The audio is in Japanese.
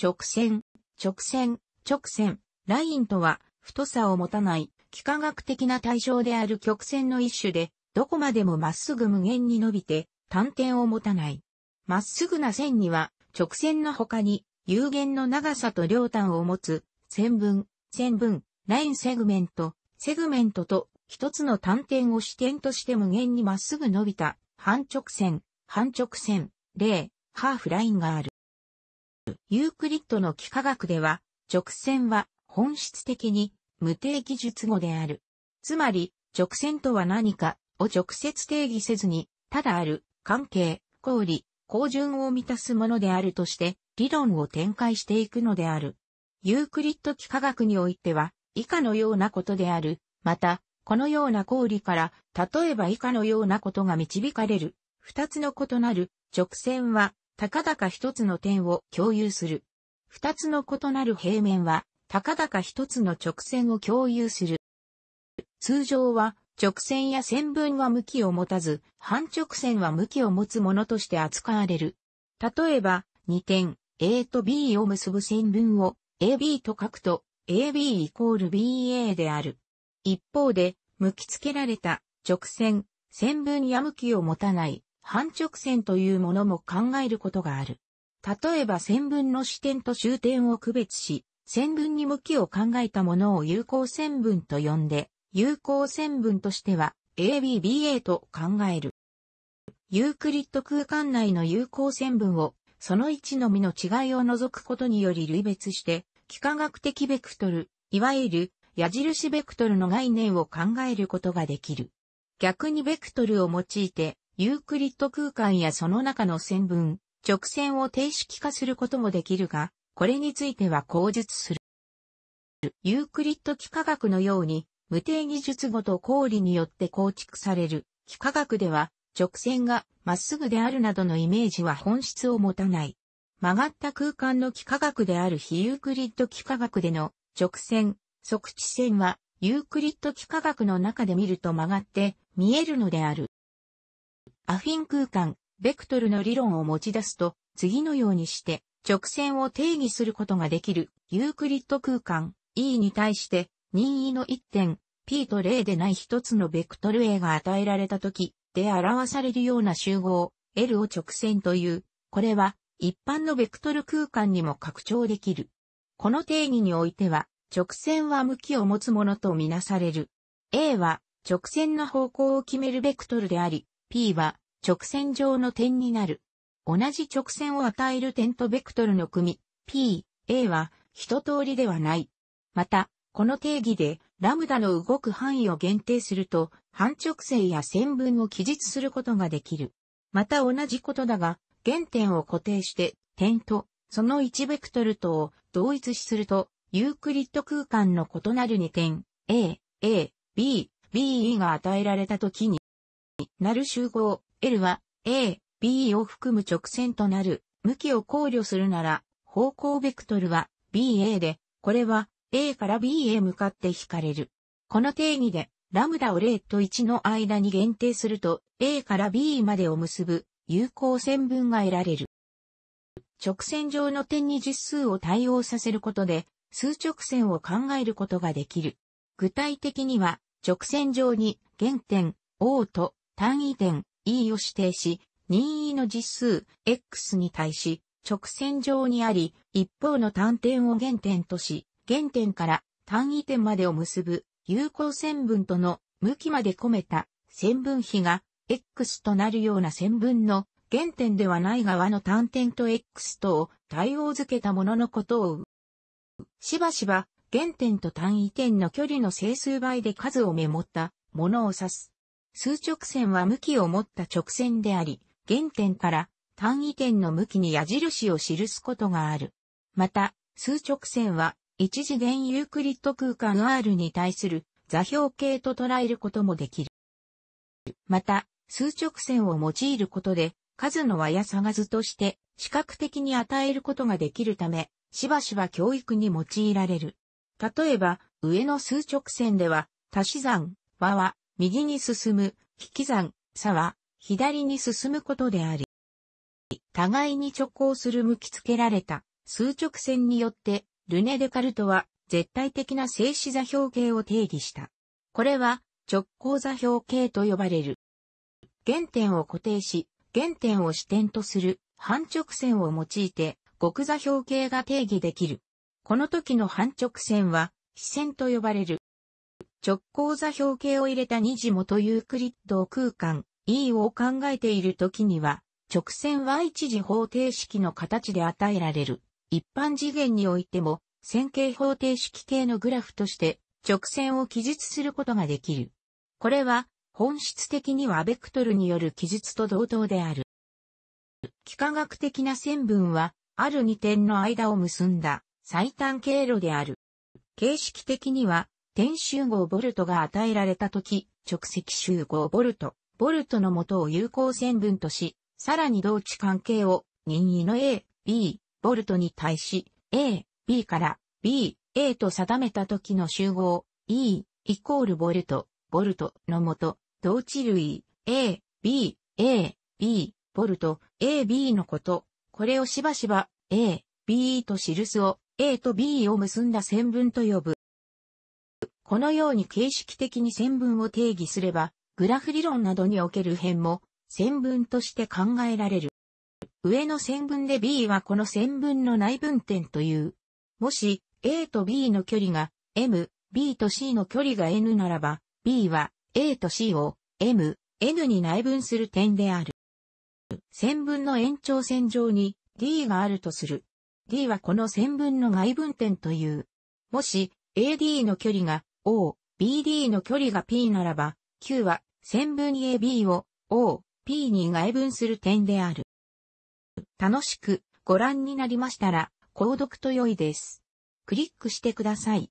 直線、直線、直線、ラインとは太さを持たない幾何学的な対象である曲線の一種で、どこまでもまっすぐ無限に伸びて、単点を持たない。まっすぐな線には、直線の他に、有限の長さと両端を持つ、線分、線分、ラインセグメント、セグメントと、一つの単点を視点として無限にまっすぐ伸びた、半直線、半直線、例、ハーフラインがある。ユークリッドの幾何学では、直線は本質的に無定義術語である。つまり、直線とは何かを直接定義せずに、ただある、関係、公理、公順を満たすものであるとして、理論を展開していくのである。ユークリッド幾何学においては、以下のようなことである。また、このような公理から、例えば以下のようなことが導かれる。二つの異なる、直線はたかだか一つの点を共有する。二つの異なる平面は、たかだか一つの直線を共有する。通常は、直線や線分は向きを持たず、半直線は向きを持つものとして扱われる。例えば、二点、A と B を結ぶ線分を AB と書くと、AB イコール BA である。一方で、向き付けられた直線、線分や向きを持たない半直線というものも考えることがある。例えば線分の始点と終点を区別し、線分に向きを考えたものを有効線分と呼んで、有効線分としては ABBA と考える。ユークリッド空間内の有効線分をその位置のみの違いを除くことにより類別して、幾何学的ベクトル、いわゆる矢印ベクトルの概念を考えることができる。逆にベクトルを用いてユークリッド空間やその中の線分、直線を定式化することもできるが、これについては口述する。ユークリッド幾何学のように、無定義術語と公理によって構築される幾何学では、直線がまっすぐであるなどのイメージは本質を持たない。曲がった空間の幾何学である非ユークリッド幾何学での直線、即地線はユークリッド幾何学の中で見ると曲がって見えるのである。アフィン空間、ベクトルの理論を持ち出すと、次のようにして、直線を定義することができる、ユークリッド空間、E に対して、任意の1点、P と0でない1つのベクトル A が与えられたとき、で表されるような集合、L を直線という、これは、一般のベクトル空間にも拡張できる。この定義においては、直線は向きを持つものとみなされる。A は、直線の方向を決めるベクトルであり、P は直線上の点になる。同じ直線を与える点とベクトルの組、P、A は一通りではない。また、この定義で、ラムダの動く範囲を限定すると、半直線や線分を記述することができる。また同じことだが、原点を固定して、点と、その1ベクトルとを同一視すると、ユークリッド空間の異なる2点、A、A、B、BE が与えられたときに、になる集合 L は A、B を含む直線となる向きを考慮するなら方向ベクトルは BA で、これは A から B へ向かって引かれる。この定義でラムダを0と1の間に限定すると A から B までを結ぶ有効線分が得られる。直線上の点に実数を対応させることで数直線を考えることができる。具体的には直線上に原点 O と単位点 E を指定し、任意の実数 X に対し、直線上にあり、一方の単点を原点とし、原点から単位点までを結ぶ有効線分との向きまで込めた線分比が X となるような線分の原点ではない側の単点と X とを対応づけたもののことを、しばしば原点と単位点の距離の整数倍で数をメモったものを指す。数直線は向きを持った直線であり、原点から単位点の向きに矢印を記すことがある。また、数直線は一次元ユークリッド空間 R に対する座標系と捉えることもできる。また、数直線を用いることで、数の和や差が図として視覚的に与えることができるため、しばしば教育に用いられる。例えば、上の数直線では、足し算、和は、右に進む、引き算、差は、左に進むことであり、互いに直行する向きつけられた数直線によって、ルネ・デカルトは絶対的な静止座標形を定義した。これは直行座標形と呼ばれる。原点を固定し、原点を支点とする半直線を用いて極座標形が定義できる。この時の半直線は、視線と呼ばれる。直交座標系を入れた二次元ユークリッド空間 E を考えているときには、直線は一次方程式の形で与えられる。一般次元においても、線形方程式系のグラフとして直線を記述することができる。これは本質的にはベクトルによる記述と同等である。幾何学的な線分は、ある2点の間を結んだ最短経路である。形式的には点集合ボルトが与えられた時、直積集合ボルト、ボルトの元を有効線分とし、さらに同値関係を任意の A、B、ボルトに対し、A、B から B、A と定めた時の集合 E、イコールボルト、ボルトの元、同値類 A、B、A、B、ボルト、A、B のこと、これをしばしば A、B と記すを A と B を結んだ線分と呼ぶ。このように形式的に線分を定義すれば、グラフ理論などにおける辺も線分として考えられる。上の線分で B はこの線分の内分点という。もし A と B の距離が M、B と C の距離が N ならば、B は A と C を M、N に内分する点である。線分の延長線上に D があるとする。D はこの線分の外分点という。もし AD の距離が O、BD の距離が P ならば、Q は線分 AB を O、P に外分する点である。楽しくご覧になりましたら、購読と良いです。クリックしてください。